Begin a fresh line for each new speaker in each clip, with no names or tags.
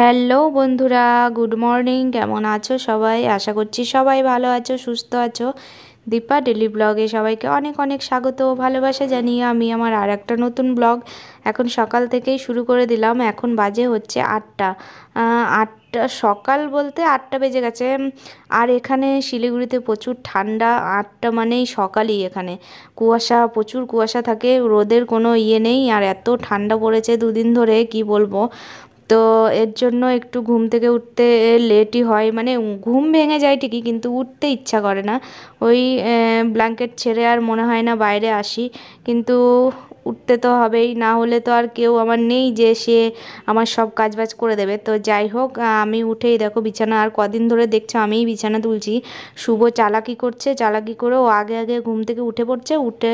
Hello বন্ধুরা good morning কেমন আছো সবাই আশা করছি সবাই ভালো আছো সুস্থ আছো দীপা ডেলি ব্লগে সবাইকে অনেক অনেক স্বাগত ও ভালোবাসা জানিয়ে আমি আমার আর একটা নতুন ব্লগ এখন সকাল থেকেই শুরু করে দিলাম এখন বাজে হচ্ছে আটটা আটটা সকাল বলতে আটটা বেজে গেছে আর এখানে শিলিগুড়িতে প্রচুর ঠান্ডা আটটা মানেই সকালই এখানে কুয়াশা প্রচুর কুয়াশা থাকে রোদের কোনো ইয়ে নেই আর এত ঠান্ডা পড়েছে দুদিন ধরে কি বলবো তো এর জন্য একটু ঘুম থেকে উঠতে লেটই হয় মানে ঘুম ভেঙে যায় ঠিকই কিন্তু উঠতে ইচ্ছা করে না ওই ব্ল্যাঙ্কেট ছেড়ে আর মনে হয় না বাইরে আসি কিন্তু উঠতে তো হবেই না হলে তো আর কেউ আমার নেই যে সে আমার সব কাজ বাজ করে দেবে তো যাই হোক আমি উঠেই দেখো বিছানা আর কদিন ধরে দেখছো আমিই বিছানা তুলছি শুভ চালাকি করছে চালাকি করে ও আগে আগে ঘুম থেকে উঠে পড়ছে উঠে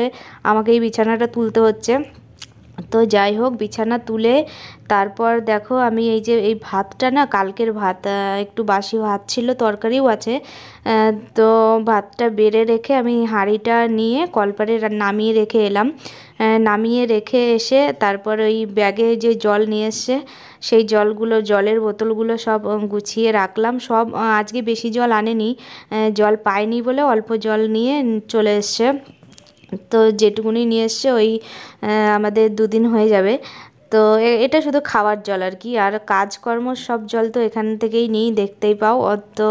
আমাকে এই বিছানাটা তুলতে হচ্ছে তো যাই হোক বিছানা তুলে তারপর দেখো আমি এই যে এই ভাতটা না কালকের ভাত একটু বাসি ভাত ছিল তরকারিও আছে তো ভাতটা বেড়ে রেখে আমি হাঁড়িটা নিয়ে কলপারে নামিয়ে রেখে এলাম নামিয়ে রেখে এসে তারপর ওই ব্যাগে যে জল নিয়ে এসছে সেই জলগুলো জলের বোতলগুলো সব গুছিয়ে রাখলাম সব আজকে বেশি জল আনেনি জল পায়নি বলে অল্প জল নিয়ে চলে এসছে তো যেটুকুনি নিয়ে এসছে ওই আমাদের দুদিন হয়ে যাবে তো এটা শুধু খাওয়ার জল আর কি আর কাজকর্ম সব জল তো এখান থেকেই নেই দেখতেই পাও তো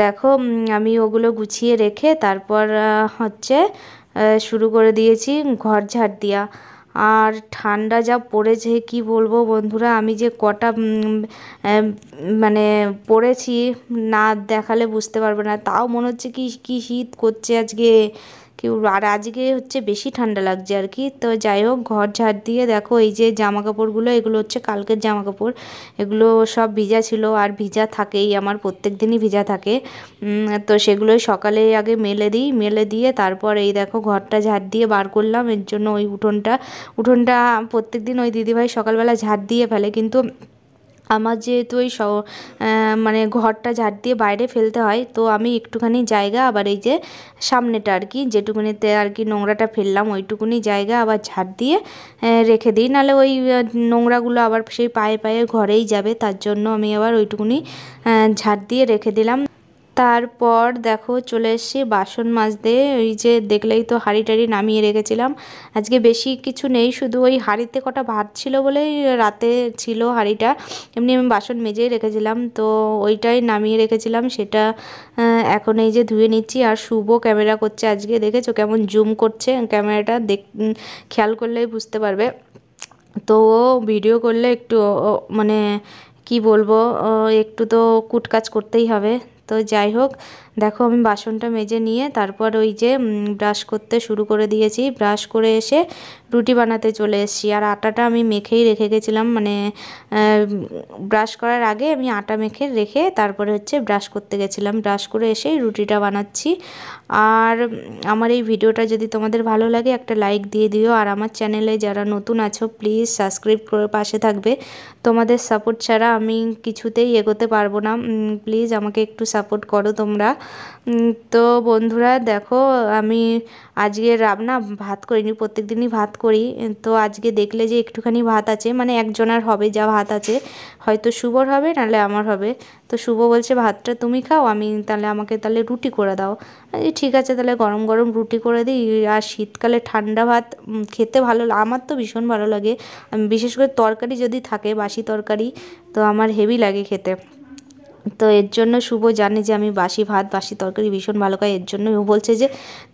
দেখো আমি ওগুলো গুছিয়ে রেখে তারপর হচ্ছে শুরু করে দিয়েছি ঘর ঝাড় দিয়া আর ঠান্ডা যা পড়েছে কি বলবো বন্ধুরা আমি যে কটা মানে পড়েছি না দেখালে বুঝতে পারবে না তাও মনে হচ্ছে কি কি শীত করছে আজকে কেউ আর আজকে হচ্ছে বেশি ঠান্ডা লাগছে আর কি তো যাই হোক ঘর ঝাড় দিয়ে দেখো এই যে জামা কাপড়গুলো এগুলো হচ্ছে কালকের জামা কাপড় এগুলো সব ভিজা ছিল আর ভিজা থাকেই আমার প্রত্যেক দিনই ভিজা থাকে তো সেগুলোই সকালে আগে মেলে দিই মেলে দিয়ে তারপর এই দেখো ঘরটা ঝাড় দিয়ে বার করলাম এর জন্য ওই উঠোনটা উঠোনটা প্রত্যেক দিন ওই দিদিভাই সকালবেলা ঝাড় দিয়ে ফেলে কিন্তু আমার যেহেতু ওই মানে ঘরটা ঝাড় দিয়ে বাইরে ফেলতে হয় তো আমি একটুখানি জায়গা আবার এই যে সামনেটা আর কি যেটুকুনিতে আর কি নোংরাটা ফেললাম ওইটুকুনি জায়গা আবার ঝাড় দিয়ে রেখে দিই নাহলে ওই নোংরাগুলো আবার সেই পায়ে পায়ে ঘরেই যাবে তার জন্য আমি আবার ওইটুকুনি ঝাড় দিয়ে রেখে দিলাম তারপর দেখো চলে এসেছি বাসন মাজতে ওই যে দেখলেই তো হাঁড়ি টাড়ি নামিয়ে রেখেছিলাম আজকে বেশি কিছু নেই শুধু ওই হাঁড়িতে কটা ভাত ছিল বলেই রাতে ছিল হাঁড়িটা এমনি আমি বাসন মেজেই রেখেছিলাম তো ওইটাই নামিয়ে রেখেছিলাম সেটা এখন এই যে ধুয়ে নিচ্ছি আর শুভ ক্যামেরা করছে আজকে দেখেছো কেমন জুম করছে ক্যামেরাটা দেখ খেয়াল করলেই বুঝতে পারবে তো ভিডিও করলে একটু মানে কি বলবো একটু তো কুটকাজ করতেই হবে তো যাই হোক দেখো আমি বাসনটা মেজে নিয়ে তারপর ওই যে ব্রাশ করতে শুরু করে দিয়েছি ব্রাশ করে এসে রুটি বানাতে চলে এসেছি আর আটাটা আমি মেখেই রেখে গেছিলাম মানে ব্রাশ করার আগে আমি আটা মেখে রেখে তারপরে হচ্ছে ব্রাশ করতে গেছিলাম ব্রাশ করে এসেই রুটিটা বানাচ্ছি আর আমার এই ভিডিওটা যদি তোমাদের ভালো লাগে একটা লাইক দিয়ে দিও আর আমার চ্যানেলে যারা নতুন আছো প্লিজ সাবস্ক্রাইব করে পাশে থাকবে তোমাদের সাপোর্ট ছাড়া আমি কিছুতেই এগোতে পারবো না প্লিজ আমাকে একটু সাপোর্ট করো তোমরা তো বন্ধুরা দেখো আমি আজকে রান্না ভাত করিনি প্রত্যেক দিনই ভাত করি তো আজকে দেখলে যে একটুখানি ভাত আছে মানে একজনের হবে যা ভাত আছে হয়তো শুভর হবে নাহলে আমার হবে তো শুভ বলছে ভাতটা তুমি খাও আমি তাহলে আমাকে তাহলে রুটি করে দাও ঠিক আছে তাহলে গরম গরম রুটি করে দিই আর শীতকালে ঠান্ডা ভাত খেতে ভালো আমার তো ভীষণ ভালো লাগে বিশেষ করে তরকারি যদি থাকে বাসি তরকারি তো আমার হেভি লাগে খেতে তো এর জন্য শুভ জানে যে আমি বাসি ভাত বাসি তরকারি ভীষণ ভালো খাই এর জন্য ও বলছে যে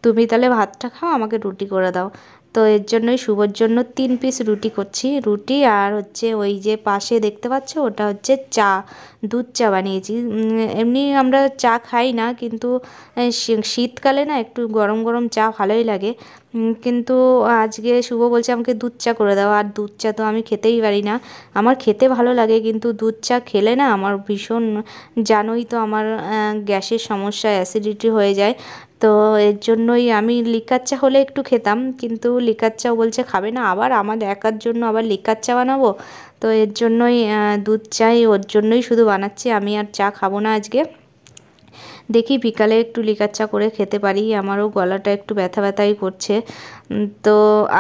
তুমি তাহলে ভাতটা খাও আমাকে রুটি করে দাও তো এর জন্যই শুভর জন্য তিন পিস রুটি করছি রুটি আর হচ্ছে ওই যে পাশে দেখতে পাচ্ছ ওটা হচ্ছে চা দুধ চা বানিয়েছি এমনি আমরা চা খাই না কিন্তু শীতকালে না একটু গরম গরম চা ভালোই লাগে কিন্তু আজকে শুভ বলছে আমাকে দুধ চা করে দাও আর দুধ চা তো আমি খেতেই পারি না আমার খেতে ভালো লাগে কিন্তু দুধ চা খেলে না আমার ভীষণ জানোই তো আমার গ্যাসের সমস্যা অ্যাসিডিটি হয়ে যায় তো এর জন্যই আমি লিকার চা হলে একটু খেতাম কিন্তু লিকার চাও বলছে খাবে না আবার আমার একার জন্য আবার লিকার চা বানাবো তো এর জন্যই দুধ চাই ওর জন্যই শুধু বানাচ্ছি আমি আর চা খাবো না আজকে দেখি বিকালে একটু লিকাচ্চা করে খেতে পারি আমারও গলাটা একটু ব্যথা ব্যথাই করছে তো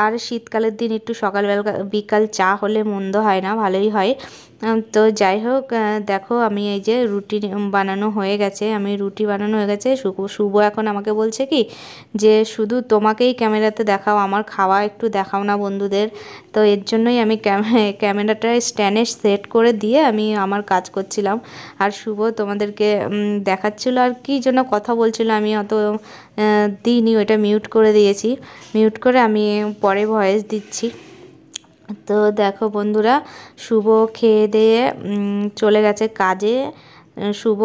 আর শীতকালের দিন একটু সকালবেলা বিকাল চা হলে মন্দ হয় না ভালোই হয় তো যাই হোক দেখো আমি এই যে রুটি বানানো হয়ে গেছে আমি রুটি বানানো হয়ে গেছে শুভ এখন আমাকে বলছে কি যে শুধু তোমাকেই ক্যামেরাতে দেখাও আমার খাওয়া একটু দেখাও না বন্ধুদের তো এর জন্যই আমি ক্যামেরাটা স্ট্যান্ডে সেট করে দিয়ে আমি আমার কাজ করছিলাম আর শুভ তোমাদেরকে দেখাচ্ছিল আর কী জন্য কথা বলছিল আমি অত দিইনি ওটা মিউট করে দিয়েছি মিউট করে আমি পরে ভয়েস দিচ্ছি তো দেখো বন্ধুরা শুভ খেয়ে দিয়ে চলে গেছে কাজে শুভ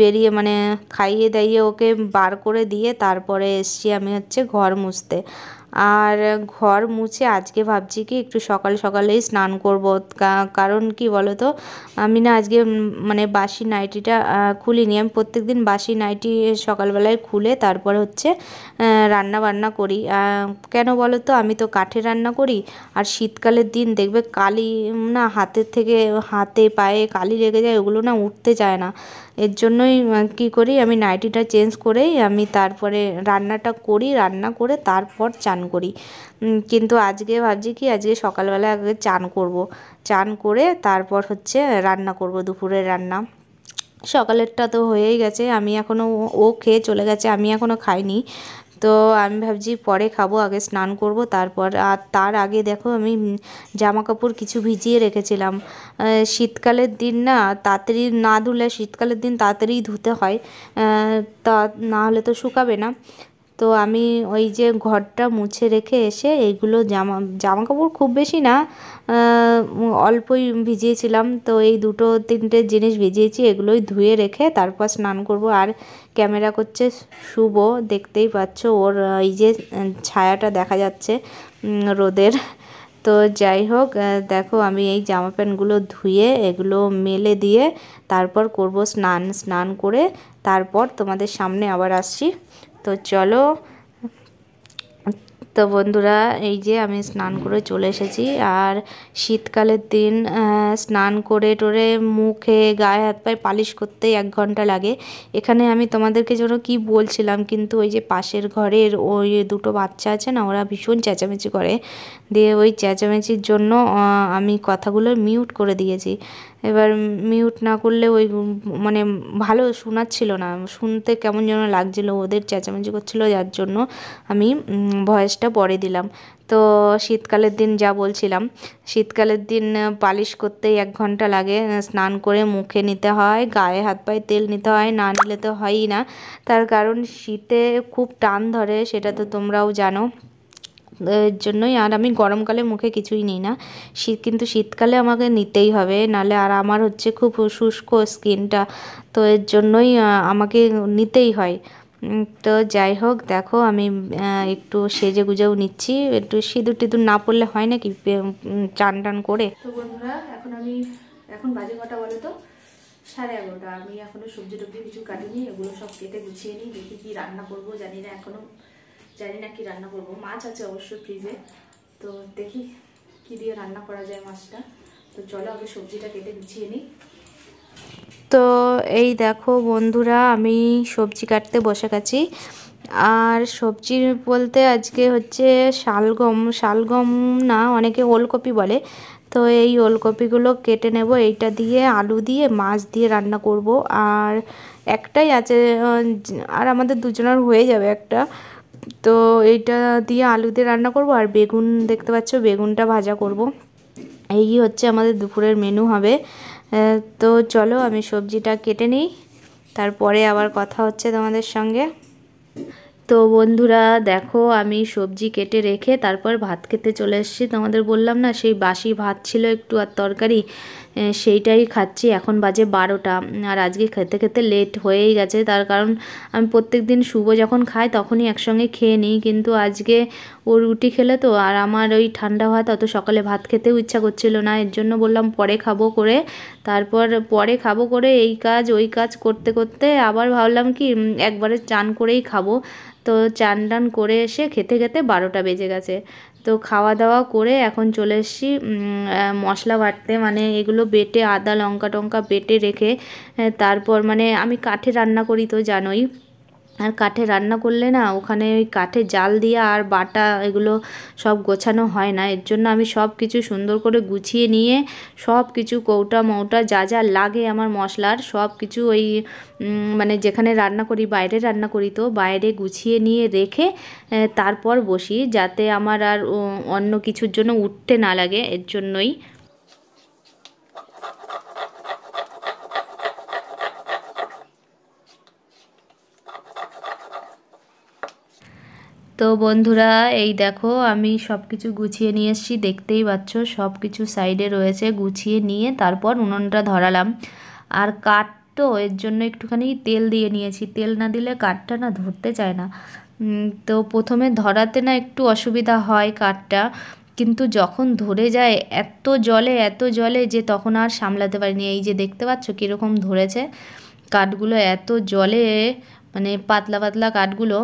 বেরিয়ে মানে খাইয়ে দাইয়ে ওকে বার করে দিয়ে তারপরে এসছি আমি হচ্ছে ঘর মুছতে আর ঘর মুছে আজকে ভাবছি কি একটু সকাল সকালেই স্নান করব কারণ কি বলো তো আমি না আজকে মানে বাসি নাইটিটা খুলিনি আমি প্রত্যেক দিন বাসি নাইটি সকালবেলায় খুলে তারপর হচ্ছে রান্না বান্না করি কেন বলো তো আমি তো কাঠে রান্না করি আর শীতকালের দিন দেখবে কালি না হাতের থেকে হাতে পায়ে কালি লেগে যায় ওগুলো না উঠতে চায় না এর জন্যই কি করি আমি নাইটিটা চেঞ্জ করেই আমি তারপরে রান্নাটা করি রান্না করে তারপর চান করি কিন্তু আজকে ভাবছি কি আজকে সকালবেলা আগে চান করব। চান করে তারপর হচ্ছে রান্না করব দুপুরের রান্না সকালেরটা তো হয়েই গেছে আমি এখনও ও খেয়ে চলে গেছে আমি এখনও খাইনি তো আমি ভাবছি পরে খাবো আগে স্নান করব তারপর আর তার আগে দেখো আমি জামা কাপড় কিছু ভিজিয়ে রেখেছিলাম শীতকালের দিন না তাড়াতাড়ি না ধুলে শীতকালের দিন তাড়াতাড়ি ধুতে হয় তা না হলে তো শুকাবে না তো আমি ওই যে ঘরটা মুছে রেখে এসে এইগুলো জামা জামা কাপড় খুব বেশি না অল্পই ভিজিয়েছিলাম তো এই দুটো তিনটে জিনিস ভিজিয়েছি এগুলোই ধুয়ে রেখে তারপর স্নান করব আর ক্যামেরা করছে শুভ দেখতেই পাচ্ছ ওর এই যে ছায়াটা দেখা যাচ্ছে রোদের তো যাই হোক দেখো আমি এই জামা প্যান্টগুলো ধুয়ে এগুলো মেলে দিয়ে তারপর করব স্নান স্নান করে তারপর তোমাদের সামনে আবার আসছি তো চলো তো বন্ধুরা এই যে আমি স্নান করে চলে এসেছি আর শীতকালের দিন স্নান করে টোরে মুখে গায়ে হাত পায়ে পালিশ করতে এক ঘন্টা লাগে এখানে আমি তোমাদেরকে যেন কি বলছিলাম কিন্তু ওই যে পাশের ঘরের ওই দুটো বাচ্চা আছে না ওরা ভীষণ চেঁচামেচি করে দিয়ে ওই চেঁচামেচির জন্য আমি কথাগুলো মিউট করে দিয়েছি এবার মিউট না করলে ওই মানে ভালো শোনাচ্ছিল না শুনতে কেমন যেন লাগছিল ওদের চেঁচামেচি করছিলো যার জন্য আমি ভয়েসটা পরে দিলাম তো শীতকালের দিন যা বলছিলাম শীতকালের দিন পালিশ করতে এক ঘন্টা লাগে স্নান করে মুখে নিতে হয় গায়ে হাত পায়ে তেল নিতে হয় না নিলে তো হয়ই না তার কারণ শীতে খুব টান ধরে সেটা তো তোমরাও জানো জন্যই আর আমি গরমকালে মুখে কিছুই নিই না শীত কিন্তু শীতকালে আমাকে নিতেই হবে নালে আর আমার হচ্ছে খুব শুষ্ক স্কিনটা তো এর জন্যই আমাকে নিতেই হয় তো যাই হোক দেখো আমি একটু সেজে গুজেও নিচ্ছি একটু সিঁদুর টিঁদুর না পড়লে হয় নাকি চান টান করে তো বন্ধুরা এখন আমি এখন বাজে কটা বলো তো সাড়ে এগারোটা আমি এখনও সবজি টবজি কিছু কাটিনি এগুলো সব কেটে গুছিয়ে নিই দেখি কি রান্না করবো জানি না এখনও জানি না কি রান্না করবো মাছ আছে অবশ্য ফ্রিজে তো দেখি কি দিয়ে রান্না করা যায় মাছটা তো চলো আগে সবজিটা কেটে গুছিয়ে নিই তো এই দেখো বন্ধুরা আমি সবজি কাটতে বসে গেছি আর সবজি বলতে আজকে হচ্ছে শালগম শালগম না অনেকে ওলকপি বলে তো এই ওলকপিগুলো কেটে নেব এইটা দিয়ে আলু দিয়ে মাছ দিয়ে রান্না করব আর একটাই আছে আর আমাদের দুজনের হয়ে যাবে একটা তো এইটা দিয়ে আলু দিয়ে রান্না করব আর বেগুন দেখতে পাচ্ছ বেগুনটা ভাজা করব এই হচ্ছে আমাদের দুপুরের মেনু হবে তো চলো আমি সবজিটা কেটে নিই তারপরে আবার কথা হচ্ছে তোমাদের সঙ্গে তো বন্ধুরা দেখো আমি সবজি কেটে রেখে তারপর ভাত খেতে চলে এসেছি তোমাদের বললাম না সেই বাসি ভাত ছিল একটু আর তরকারি সেইটাই খাচ্ছি এখন বাজে বারোটা আর আজকে খেতে খেতে লেট হয়েই গেছে তার কারণ আমি প্রত্যেক দিন শুভ যখন খাই তখনই একসঙ্গে খেয়ে নিই কিন্তু আজকে ও রুটি খেলে তো আর আমার ওই ঠান্ডা ভাত অত সকালে ভাত খেতেও ইচ্ছা করছিল না এর জন্য বললাম পরে খাবো করে তারপর পরে খাবো করে এই কাজ ওই কাজ করতে করতে আবার ভাবলাম কি একবারে চান করেই খাবো তো চান টান করে এসে খেতে খেতে বারোটা বেজে গেছে তো খাওয়া দাওয়া করে এখন চলে এসেছি মশলা বাটতে মানে এগুলো বেটে আদা লঙ্কা টঙ্কা বেটে রেখে তারপর মানে আমি কাঠে রান্না করি তো জানোই আর কাঠে রান্না করলে না ওখানে ওই কাঠে জাল দিয়ে আর বাটা এগুলো সব গোছানো হয় না এর জন্য আমি সব কিছু সুন্দর করে গুছিয়ে নিয়ে সব কিছু কৌটা মৌটা যা যা লাগে আমার মশলার সব কিছু ওই মানে যেখানে রান্না করি বাইরে রান্না করি তো বাইরে গুছিয়ে নিয়ে রেখে তারপর বসি যাতে আমার আর অন্য কিছুর জন্য উঠতে না লাগে এর জন্যই তো বন্ধুরা এই দেখো আমি সব কিছু গুছিয়ে নিয়ে এসেছি দেখতেই পাচ্ছ সব কিছু সাইডে রয়েছে গুছিয়ে নিয়ে তারপর উনুনটা ধরালাম আর কাঠ তো এর জন্য একটুখানি তেল দিয়ে নিয়েছি তেল না দিলে কাঠটা না ধরতে চায় না তো প্রথমে ধরাতে না একটু অসুবিধা হয় কাঠটা কিন্তু যখন ধরে যায় এত জলে এত জলে যে তখন আর সামলাতে পারিনি এই যে দেখতে পাচ্ছ কীরকম ধরেছে কাঠগুলো এত জলে মানে পাতলা পাতলা কাঠগুলো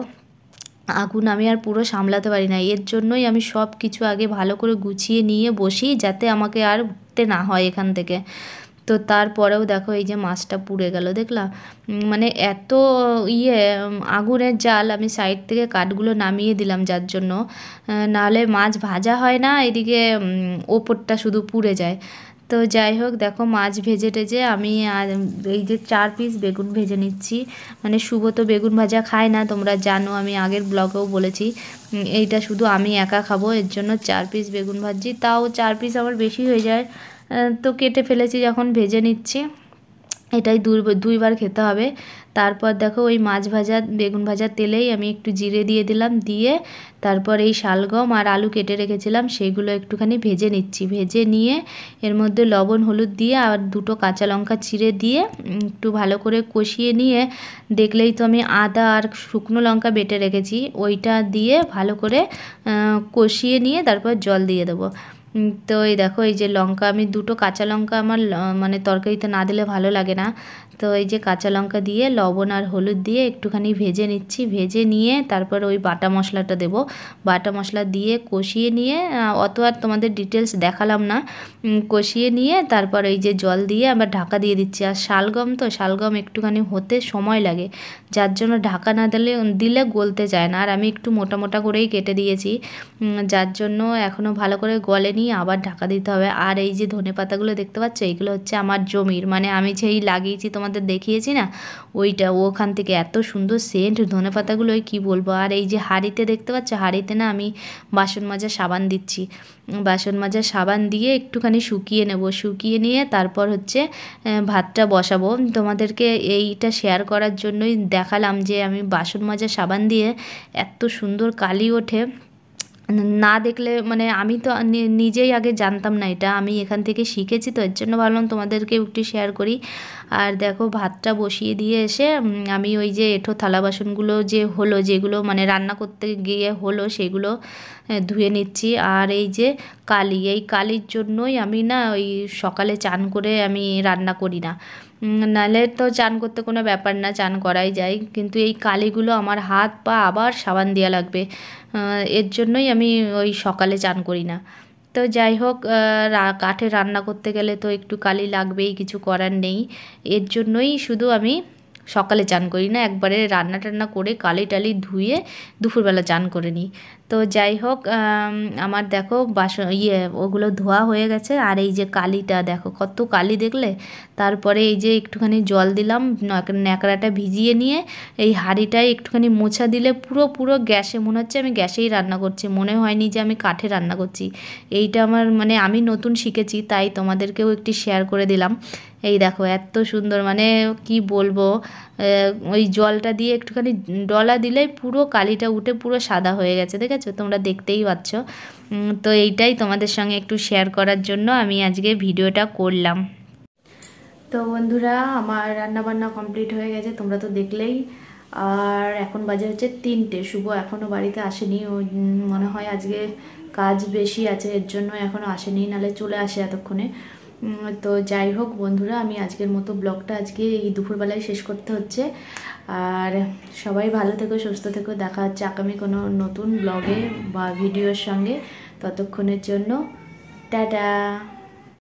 আগুন আমি আর পুরো সামলাতে পারি না এর জন্যই আমি সব কিছু আগে ভালো করে গুছিয়ে নিয়ে বসি যাতে আমাকে আর উঠতে না হয় এখান থেকে তো তারপরেও দেখো এই যে মাছটা পুড়ে গেল দেখলাম মানে এত ইয়ে আগুনের জাল আমি সাইড থেকে কাঠগুলো নামিয়ে দিলাম যার জন্য নাহলে মাছ ভাজা হয় না এদিকে ওপরটা শুধু পুড়ে যায় তো যাই হোক দেখো মাছ ভেজে টেজে আমি এই যে চার পিস বেগুন ভেজে নিচ্ছি মানে শুভ তো বেগুন ভাজা খায় না তোমরা জানো আমি আগের ব্লগেও বলেছি এইটা শুধু আমি একা খাবো এর জন্য চার পিস বেগুন ভাজছি তাও চার পিস আমার বেশি হয়ে যায় তো কেটে ফেলেছি যখন ভেজে নিচ্ছি এটাই দুইবার খেতে হবে তারপর দেখো ওই মাছ ভাজা বেগুন ভাজার তেলেই আমি একটু জিরে দিয়ে দিলাম দিয়ে তারপর এই শালগম আর আলু কেটে রেখেছিলাম সেইগুলো একটুখানি ভেজে নিচ্ছি ভেজে নিয়ে এর মধ্যে লবণ হলুদ দিয়ে আর দুটো কাঁচা লঙ্কা চিরে দিয়ে একটু ভালো করে কষিয়ে নিয়ে দেখলেই তো আমি আদা আর শুকনো লঙ্কা বেটে রেখেছি ওইটা দিয়ে ভালো করে কষিয়ে নিয়ে তারপর জল দিয়ে দেবো তো এই দেখো এই যে লঙ্কা আমি দুটো কাঁচা লঙ্কা আমার মানে তরকারিতে না দিলে ভালো লাগে না তো এই যে কাঁচা লঙ্কা দিয়ে লবণ আর হলুদ দিয়ে একটুখানি ভেজে নিচ্ছি ভেজে নিয়ে তারপর ওই বাটা মশলাটা দেব বাটা মশলা দিয়ে কষিয়ে নিয়ে অত আর তোমাদের ডিটেলস দেখালাম না কষিয়ে নিয়ে তারপর এই যে জল দিয়ে আবার ঢাকা দিয়ে দিচ্ছি আর শালগম তো শালগম একটুখানি হতে সময় লাগে যার জন্য ঢাকা না দিলে দিলে গলতে যায় না আর আমি একটু মোটা মোটা করেই কেটে দিয়েছি যার জন্য এখনও ভালো করে গলে নিয়ে আবার ঢাকা দিতে হবে আর এই যে ধনে পাতাগুলো দেখতে পাচ্ছ এইগুলো হচ্ছে আমার জমির মানে আমি যেই লাগিয়েছি তোমার তোমাদের দেখিয়েছি না ওইটা ওখান থেকে এত সুন্দর সেন্ট ধনে পাতাগুলো কী বলবো আর এই যে হাঁড়িতে দেখতে পাচ্ছ হাঁড়িতে না আমি বাসন মাজার সাবান দিচ্ছি বাসন মাজার সাবান দিয়ে একটুখানি শুকিয়ে নেব শুকিয়ে নিয়ে তারপর হচ্ছে ভাতটা বসাবো তোমাদেরকে এইটা শেয়ার করার জন্যই দেখালাম যে আমি বাসন মাজার সাবান দিয়ে এত সুন্দর কালি ওঠে না দেখলে মানে আমি তো নিজেই আগে জানতাম না এটা আমি এখান থেকে শিখেছি তো এর জন্য ভাবলাম তোমাদেরকে একটু শেয়ার করি আর দেখো ভাতটা বসিয়ে দিয়ে এসে আমি ওই যে এঠো থালা বাসনগুলো যে হলো যেগুলো মানে রান্না করতে গিয়ে হলো সেগুলো ধুয়ে নিচ্ছি আর এই যে কালি এই কালির জন্যই আমি না ওই সকালে চান করে আমি রান্না করি না নালে তো চান করতে কোনো ব্যাপার না চান করাই যায় কিন্তু এই কালিগুলো আমার হাত পা আবার সাবান দেওয়া লাগবে এর জন্যই আমি ওই সকালে চান করি না তো যাই হোক কাঠে রান্না করতে গেলে তো একটু কালি লাগবেই কিছু করার নেই এর জন্যই শুধু আমি সকালে চান করি না একবারে রান্না টান্না করে কালি টালি ধুয়ে দুপুরবেলা চান করে নিই তো যাই হোক আমার দেখো বাসন ইয়ে ওগুলো ধোয়া হয়ে গেছে আর এই যে কালিটা দেখো কত কালি দেখলে তারপরে এই যে একটুখানি জল দিলাম ন্যাকড়াটা ভিজিয়ে নিয়ে এই হাঁড়িটায় একটুখানি মোছা দিলে পুরো পুরো গ্যাসে মনে হচ্ছে আমি গ্যাসেই রান্না করছি মনে হয়নি যে আমি কাঠে রান্না করছি এইটা আমার মানে আমি নতুন শিখেছি তাই তোমাদেরকেও একটি শেয়ার করে দিলাম এই দেখো এত সুন্দর মানে কি বলবো ওই জলটা দিয়ে একটুখানি ডলা দিলেই পুরো কালিটা উঠে পুরো সাদা হয়ে গেছে দেখেছো তোমরা দেখতেই পাচ্ছ তো এইটাই তোমাদের সঙ্গে একটু শেয়ার করার জন্য আমি আজকে ভিডিওটা করলাম তো বন্ধুরা আমার রান্নাবান্না কমপ্লিট হয়ে গেছে তোমরা তো দেখলেই আর এখন বাজে হচ্ছে তিনটে শুভ এখনও বাড়িতে আসেনি মনে হয় আজকে কাজ বেশি আছে এর জন্য এখনও আসেনি নালে চলে আসে এতক্ষণে তো যাই হোক বন্ধুরা আমি আজকের মতো ব্লগটা আজকে এই দুপুরবেলায় শেষ করতে হচ্ছে আর সবাই ভালো থেকো সুস্থ থেকো দেখা হচ্ছে আগামী কোনো নতুন ব্লগে বা ভিডিওর সঙ্গে ততক্ষণের জন্য টাটা